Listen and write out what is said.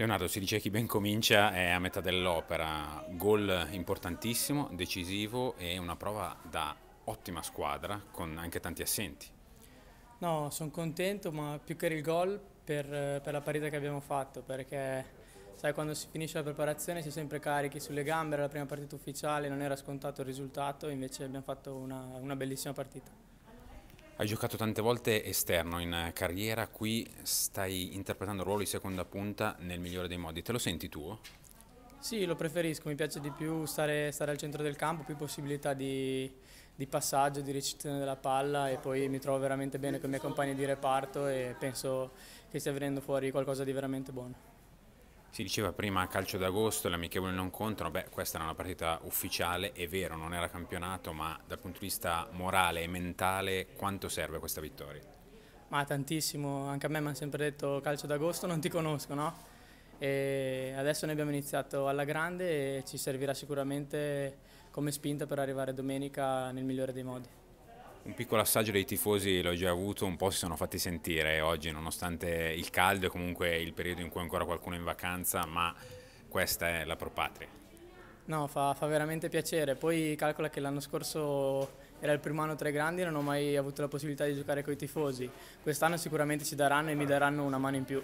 Leonardo, si dice che chi ben comincia è a metà dell'opera, gol importantissimo, decisivo e una prova da ottima squadra con anche tanti assenti. No, sono contento, ma più che il gol per, per, la partita che abbiamo fatto, perché sai quando si finisce la preparazione si è sempre carichi sulle gambe, era la prima partita ufficiale, non era scontato il risultato, invece abbiamo fatto una, una bellissima partita. Hai giocato tante volte esterno in carriera, qui stai interpretando ruolo di seconda punta nel migliore dei modi, te lo senti tuo? Sì, lo preferisco, mi piace di più stare, stare al centro del campo, più possibilità di, di, passaggio, di ricezione della palla e poi mi trovo veramente bene con i miei compagni di reparto e penso che stia venendo fuori qualcosa di veramente buono. Si diceva prima calcio d'agosto, l'amichevole non contano, beh questa era una partita ufficiale, è vero, non era campionato, ma dal punto di vista morale e mentale quanto serve questa vittoria? Ma tantissimo, anche a me mi hanno sempre detto calcio d'agosto non ti conosco, no? E adesso ne abbiamo iniziato alla grande e ci servirà sicuramente come spinta per arrivare domenica nel migliore dei modi. Un piccolo assaggio dei tifosi l'ho già avuto, un po' si sono fatti sentire oggi, nonostante il caldo e comunque il periodo in cui ancora qualcuno è in vacanza, ma questa è la propatria. No, fa, fa veramente piacere. Poi calcola che l'anno scorso era il primo anno tra i grandi e non ho mai avuto la possibilità di giocare con i tifosi. Quest'anno sicuramente ci daranno e mi daranno una mano in più.